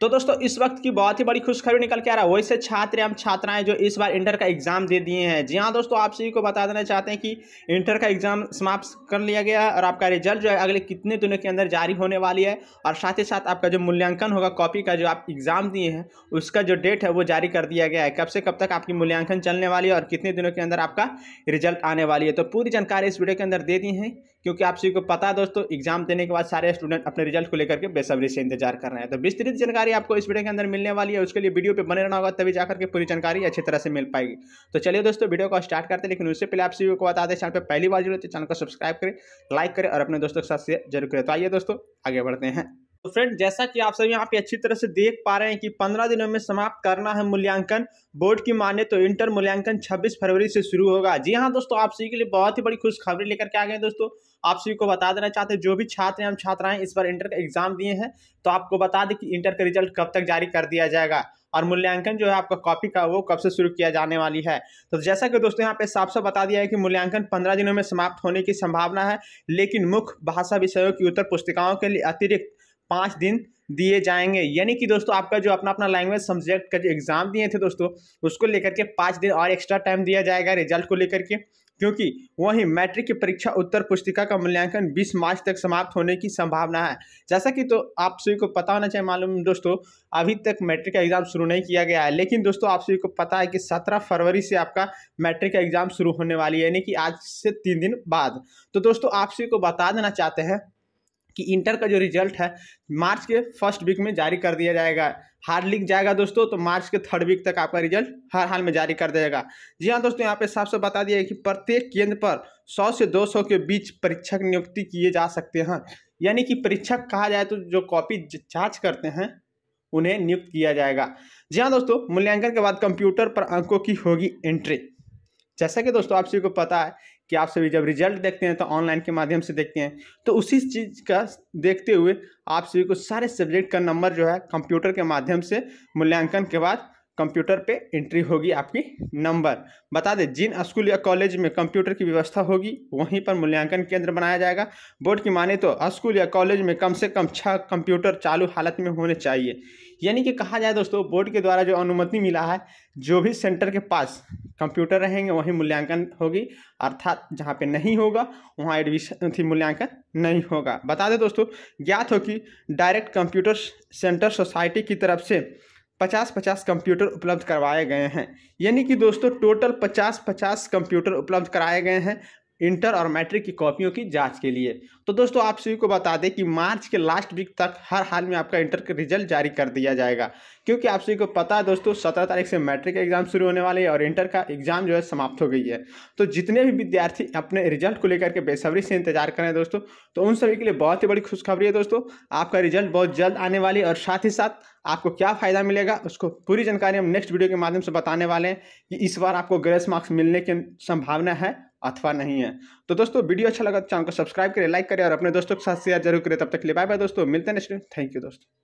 तो दोस्तों इस वक्त की बहुत ही बड़ी खुशखबरी निकल के आ रहा है वैसे छात्र एवं छात्राएं जो इस बार इंटर का एग्जाम दे दिए हैं जी हाँ दोस्तों आप सभी को बता देना चाहते हैं कि इंटर का एग्जाम समाप्त कर लिया गया और आपका रिजल्ट जो है अगले कितने दिनों के अंदर जारी होने वाली है और साथ ही साथ आपका जो मूल्यांकन होगा कॉपी का जो आप एग्जाम दिए हैं उसका जो डेट है वो जारी कर दिया गया है कब से कब तक आपकी मूल्यांकन चलने वाली है और कितने दिनों के अंदर आपका रिजल्ट आने वाली है तो पूरी जानकारी इस वीडियो के अंदर दे दी है क्योंकि आप सभी को पता है दोस्तों एग्जाम देने के बाद सारे स्टूडेंट अपने रिजल्ट को लेकर के बेसब्री से इंतजार कर रहे हैं तो विस्तृत जानकारी आपको इस वीडियो के अंदर मिलने वाली है उसके लिए वीडियो पर बने रहना होगा तभी जाकर के पूरी जानकारी अच्छी तरह से मिल पाएगी तो चलिए दोस्तों वीडियो को स्टार्ट करते हैं लेकिन उससे पहले आप सभी को बता दें चैनल पर पहली बार जुड़े तो चैनल को सब्सक्राइब करें लाइक करें और अपने दोस्तों के साथ शेयर जरूर करें तो आइए दोस्तों आगे बढ़ते हैं तो फ्रेंड जैसा कि आप सब यहाँ पे अच्छी तरह से देख पा रहे हैं कि 15 दिनों में समाप्त करना है मूल्यांकन बोर्ड की माने तो इंटर मूल्यांकन 26 फरवरी से शुरू होगा जी हाँ दोस्तों आप सभी के लिए बहुत ही बड़ी खुशखबरी लेकर के आ गए दोस्तों आप सभी को बता देना चाहते हैं जो भी छात्र एवं छात्राएं इस बार इंटर का एग्जाम दिए हैं तो आपको बता दें कि इंटर का रिजल्ट कब तक जारी कर दिया जाएगा और मूल्यांकन जो है आपका कॉपी का वो कब से शुरू किया जाने वाली है तो जैसा कि दोस्तों यहाँ पे साफ साफ बता दिया है कि मूल्यांकन पंद्रह दिनों में समाप्त होने की संभावना है लेकिन मुख्य भाषा विषयों की उत्तर पुस्तिकाओं के लिए अतिरिक्त पाँच दिन दिए जाएंगे यानी कि दोस्तों आपका जो अपना अपना लैंग्वेज सब्जेक्ट का जो एग्ज़ाम दिए थे दोस्तों उसको लेकर के पाँच दिन और एक्स्ट्रा टाइम दिया जाएगा रिजल्ट को लेकर के क्योंकि वहीं मैट्रिक की परीक्षा उत्तर पुस्तिका का मूल्यांकन 20 मार्च तक समाप्त होने की संभावना है जैसा कि तो आप सभी को पता होना चाहिए मालूम दोस्तों अभी तक मैट्रिक का एग्ज़ाम शुरू नहीं किया गया है लेकिन दोस्तों आप सभी को पता है कि 17 फरवरी से आपका मैट्रिक का एग्ज़ाम शुरू होने वाली है यानी कि आज से तीन दिन बाद तो दोस्तों आप सभी को बता देना चाहते हैं कि इंटर का जो रिजल्ट है मार्च के फर्स्ट वीक में जारी कर दिया जाएगा हार्ड लिख जाएगा दोस्तों तो मार्च के थर्ड वीक तक आपका रिजल्ट हर हाल में जारी कर देगा जी हाँ दोस्तों यहाँ पे साफ से बता दिया कि प्रत्येक केंद्र पर 100 से 200 के बीच परीक्षक नियुक्ति किए जा सकते हैं यानी कि परीक्षक कहा जाए तो जो कॉपी जाँच करते हैं उन्हें नियुक्त किया जाएगा जी हाँ दोस्तों मूल्यांकन के बाद कंप्यूटर पर अंकों की होगी एंट्री जैसा कि दोस्तों आप सभी को पता है कि आप सभी जब रिजल्ट देखते हैं तो ऑनलाइन के माध्यम से देखते हैं तो उसी चीज़ का देखते हुए आप सभी को सारे सब्जेक्ट का नंबर जो है कंप्यूटर के माध्यम से मूल्यांकन के बाद कंप्यूटर पे एंट्री होगी आपकी नंबर बता दें जिन स्कूल या कॉलेज में कंप्यूटर की व्यवस्था होगी वहीं पर मूल्यांकन केंद्र बनाया जाएगा बोर्ड की माने तो स्कूल या कॉलेज में कम से कम छः कंप्यूटर चालू हालत में होने चाहिए यानी कि कहा जाए दोस्तों बोर्ड के द्वारा जो अनुमति मिला है जो भी सेंटर के पास कंप्यूटर रहेंगे वहीं मूल्यांकन होगी अर्थात जहाँ पे नहीं होगा वहाँ एडमिशन थी मूल्यांकन नहीं होगा बता दें दोस्तों ज्ञात हो कि डायरेक्ट कंप्यूटर सेंटर सोसाइटी की तरफ से पचास पचास कंप्यूटर उपलब्ध करवाए गए हैं यानी कि दोस्तों टोटल पचास पचास कंप्यूटर उपलब्ध कराए गए हैं इंटर और मैट्रिक की कॉपियों की जांच के लिए तो दोस्तों आप सभी को बता दें कि मार्च के लास्ट वीक तक हर हाल में आपका इंटर का रिजल्ट जारी कर दिया जाएगा क्योंकि आप सभी को पता है दोस्तों सत्रह तारीख से मैट्रिक एग्जाम शुरू होने वाले है और इंटर का एग्जाम जो है समाप्त हो गई है तो जितने भी विद्यार्थी अपने रिजल्ट को लेकर के बेसब्री से इंतजार करें दोस्तों तो उन सभी के लिए बहुत ही बड़ी खुशखबरी है दोस्तों आपका रिजल्ट बहुत जल्द आने वाली है और साथ ही साथ आपको क्या फ़ायदा मिलेगा उसको पूरी जानकारी हम नेक्स्ट वीडियो के माध्यम से बताने वाले हैं कि इस बार आपको ग्रेस मार्क्स मिलने की संभावना है अथवा नहीं है तो दोस्तों वीडियो अच्छा लगा तो चैनल को सब्सक्राइब करें लाइक करें और अपने दोस्तों के साथ शेयर जरूर करें तब तक के लिए बाय बाय दोस्तों मिलते हैं नेक्स्ट थैंक यू दोस्तों